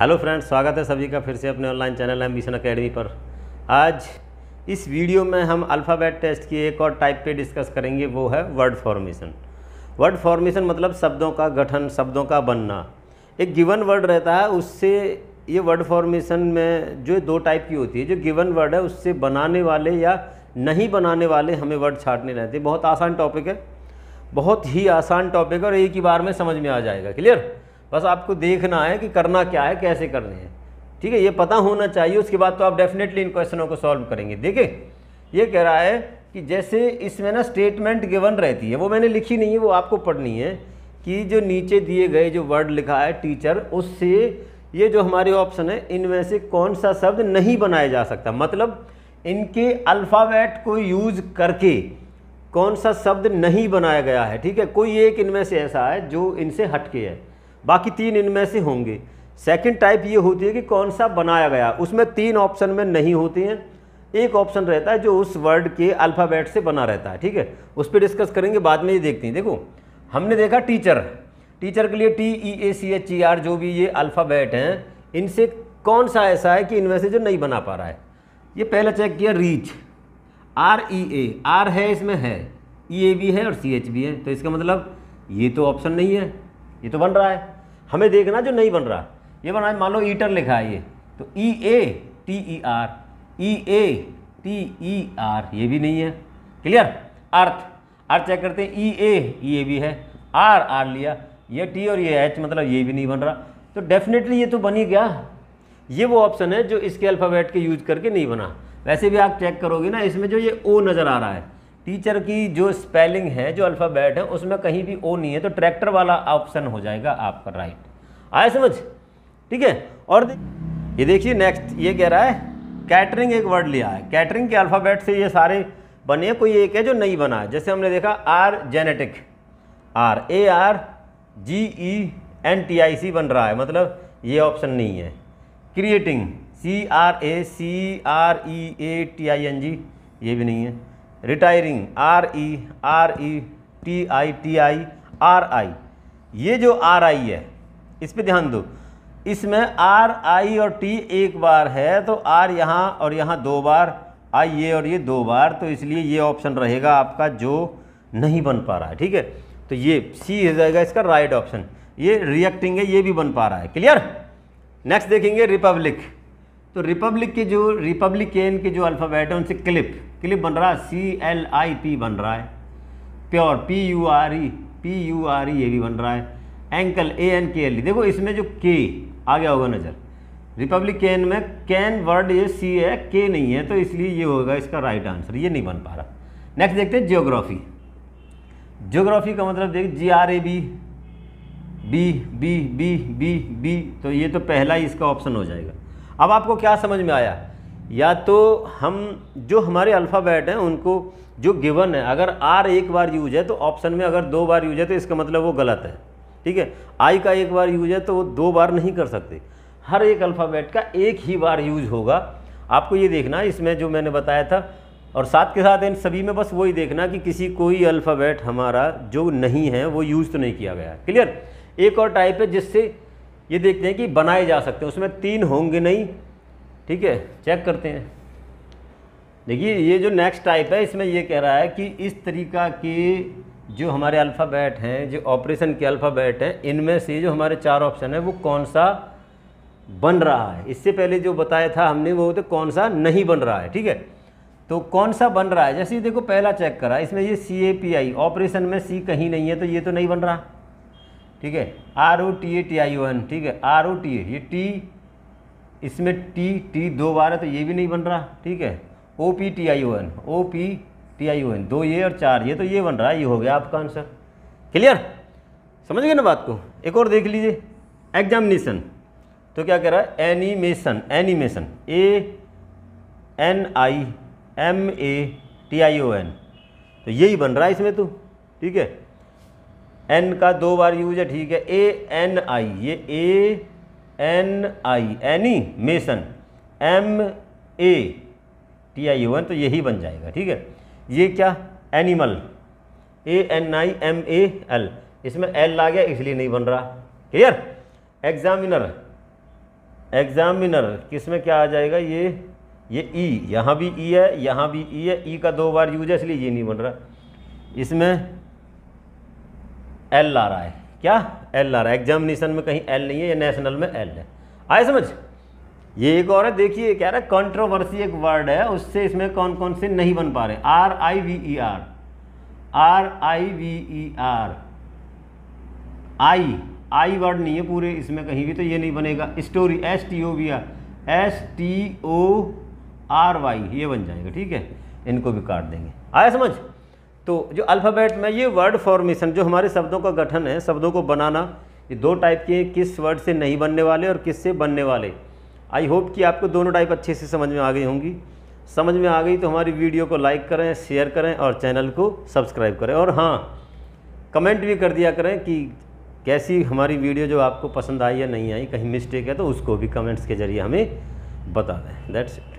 hello friends स्वागत है सभी का फिर से अपने ऑनलाइन चैनल एम्बिशन अकेडमी पर आज इस वीडियो में हम अल्फ़ाबेट टेस्ट की एक और टाइप पे डिस्कस करेंगे वो है वर्ड फॉर्मेशन वर्ड फॉर्मेशन मतलब शब्दों का गठन शब्दों का बनना एक गिवन वर्ड रहता है उससे ये वर्ड फॉर्मेशन में जो दो टाइप की होती है जो गिवन वर्ड है उससे बनाने वाले या नहीं बनाने वाले हमें वर्ड छाटने रहते बहुत आसान टॉपिक है बहुत ही आसान टॉपिक है और एक ही बार में समझ में आ जाएगा क्लियर बस आपको देखना है कि करना क्या है कैसे करने हैं ठीक है ये पता होना चाहिए उसके बाद तो आप डेफिनेटली इन क्वेश्चनों को सॉल्व करेंगे देखिए ये कह रहा है कि जैसे इसमें ना स्टेटमेंट गिवन रहती है वो मैंने लिखी नहीं है वो आपको पढ़नी है कि जो नीचे दिए गए जो वर्ड लिखा है टीचर उससे ये जो हमारे ऑप्शन है इनमें से कौन सा शब्द नहीं बनाया जा सकता मतलब इनके अल्फ़ाबेट को यूज़ करके कौन सा शब्द नहीं बनाया गया है ठीक है कोई एक इनमें से ऐसा है जो इनसे हटके है बाकी तीन इनमें से होंगे सेकंड टाइप ये होती है कि कौन सा बनाया गया उसमें तीन ऑप्शन में नहीं होती हैं एक ऑप्शन रहता है जो उस वर्ड के अल्फ़ाबेट से बना रहता है ठीक है उस पर डिस्कस करेंगे बाद में ये देखते हैं देखो हमने देखा टीचर टीचर के लिए T E A C H E R जो भी ये अल्फ़ाबेट हैं इनसे कौन सा ऐसा है कि इनमें से जो नहीं बना पा रहा है ये पहला चेक किया reach R E A R है इसमें है ई e ए भी है और सी एच भी है तो इसका मतलब ये तो ऑप्शन नहीं है ये तो बन रहा है हमें देखना जो नहीं बन रहा ये बना मान लो ईटर लिखा है ये तो E A T E R E A T E R ये भी नहीं है क्लियर अर्थ अर्थ चेक करते हैं ई e ए ये भी है आर आर लिया ये टी और ये एच मतलब ये भी नहीं बन रहा तो डेफिनेटली ये तो बन ही गया ये वो ऑप्शन है जो इसके अल्फ़ाबेट के यूज करके नहीं बना वैसे भी आप चेक करोगे ना इसमें जो ये ओ नज़र आ रहा है टीचर की जो स्पेलिंग है जो अल्फ़ाबेट है उसमें कहीं भी ओ नहीं है तो ट्रैक्टर वाला ऑप्शन हो जाएगा आपका राइट आए समझ ठीक है और दे, ये देखिए नेक्स्ट ये कह रहा है कैटरिंग एक वर्ड लिया है कैटरिंग के अल्फ़ाबेट से ये सारे बने कोई एक है जो नहीं बना है जैसे हमने देखा R genetic R A R G E N T I C बन रहा है मतलब ये ऑप्शन नहीं है creating C R A C R E A T I N G ये भी नहीं है retiring R E R E T I T I R I ये जो आर आई है इस पर ध्यान दो इसमें आर आई और टी एक बार है तो आर यहाँ और यहाँ दो बार आई ये और ये दो बार तो इसलिए ये ऑप्शन रहेगा आपका जो नहीं बन पा रहा है ठीक है तो ये सी हो जाएगा इसका राइट ऑप्शन ये रिएक्टिंग है ये भी बन पा रहा है क्लियर नेक्स्ट देखेंगे रिपब्लिक तो रिपब्लिक के जो एन के जो अल्फ़ाबेट है उनसे क्लिप क्लिप बन रहा है सी एल आई पी बन रहा है pure P U R E P U R E ये भी बन रहा है ankle A N K L E देखो इसमें जो के आ गया होगा नज़र रिपब्लिकेन में कैन वर्ड ये सी है के नहीं है तो इसलिए ये होगा इसका राइट आंसर ये नहीं बन पा रहा नेक्स्ट देखते हैं जियोग्राफी जियोग्राफी का मतलब देख G R A B B B B B B तो ये तो पहला ही इसका ऑप्शन हो जाएगा अब आपको क्या समझ में आया या तो हम जो हमारे अल्फ़ाबेट हैं उनको जो गिवन है अगर आर एक बार यूज है तो ऑप्शन में अगर दो बार यूज है तो इसका मतलब वो गलत है ठीक है आई का एक बार यूज है तो वो दो बार नहीं कर सकते हर एक अल्फ़ाबेट का एक ही बार यूज होगा आपको ये देखना इसमें जो मैंने बताया था और साथ के साथ इन सभी में बस वही देखना कि किसी कोई अल्फ़ाबेट हमारा जो नहीं है वो यूज़ तो नहीं किया गया क्लियर एक और टाइप है जिससे ये देखते हैं कि बनाए जा सकते हैं उसमें तीन होंगे नहीं ठीक है चेक करते हैं देखिए ये जो नेक्स्ट टाइप है इसमें ये कह रहा है कि इस तरीका के जो हमारे अल्फ़ाबेट हैं जो ऑपरेशन के अल्फ़ाबेट हैं इनमें से जो हमारे चार ऑप्शन है वो कौन सा बन रहा है इससे पहले जो बताया था हमने वो तो कौन सा नहीं बन रहा है ठीक है तो कौन सा बन रहा है जैसे देखो पहला चेक करा इसमें ये सी ए पी आई ऑपरेशन में सी कहीं नहीं है तो ये तो नहीं बन रहा ठीक है R O T A T I O N ठीक है आर ओ टी ए ये टी इसमें टी टी दो बार है तो ये भी नहीं बन रहा ठीक है O P T I O N O P T I O N दो ये और चार ये तो ये बन रहा है ये हो गया आपका आंसर क्लियर समझ गए ना बात को एक और देख लीजिए एग्जामिनेशन तो क्या कह रहा है animation animation A N I M A T I O N तो यही बन रहा है इसमें तो ठीक है एन का दो बार यूज है ठीक है ए एन आई ये A N I animation M A T I U one तो यही बन जाएगा ठीक है ये क्या animal A N I M A L इसमें एल आ गया इसलिए नहीं बन रहा क्लियर एग्जामिनर एग्जामिनर किस में क्या आ जाएगा ये ये ई e, यहाँ भी ई e है यहाँ भी ई e है ई का दो बार यूज है इसलिए ये नहीं बन रहा इसमें एल आ रहा है क्या एल आ रहा है एग्जामिनेशन में कहीं एल नहीं है या नेशनल में एल है आए समझ ये एक और है देखिए क्या रहा है कॉन्ट्रोवर्सी एक वर्ड है उससे इसमें कौन कौन से नहीं बन पा रहे R I V E R R I V E R I I word नहीं है पूरे इसमें कहीं भी तो ये नहीं बनेगा story S T O V R S T O R Y ये बन जाएगा ठीक है इनको भी काट देंगे आया समझ तो जो अल्फ़ाबेट में ये वर्ड फॉर्मेशन जो हमारे शब्दों का गठन है शब्दों को बनाना ये दो टाइप के किस वर्ड से नहीं बनने वाले और किस से बनने वाले आई होप कि आपको दोनों टाइप अच्छे से समझ में आ गई होंगी समझ में आ गई तो हमारी वीडियो को लाइक करें शेयर करें और चैनल को सब्सक्राइब करें और हाँ कमेंट भी कर दिया करें कि कैसी हमारी वीडियो जो आपको पसंद आई या नहीं आई कहीं मिस्टेक है तो उसको भी कमेंट्स के ज़रिए हमें बता दें दैट्स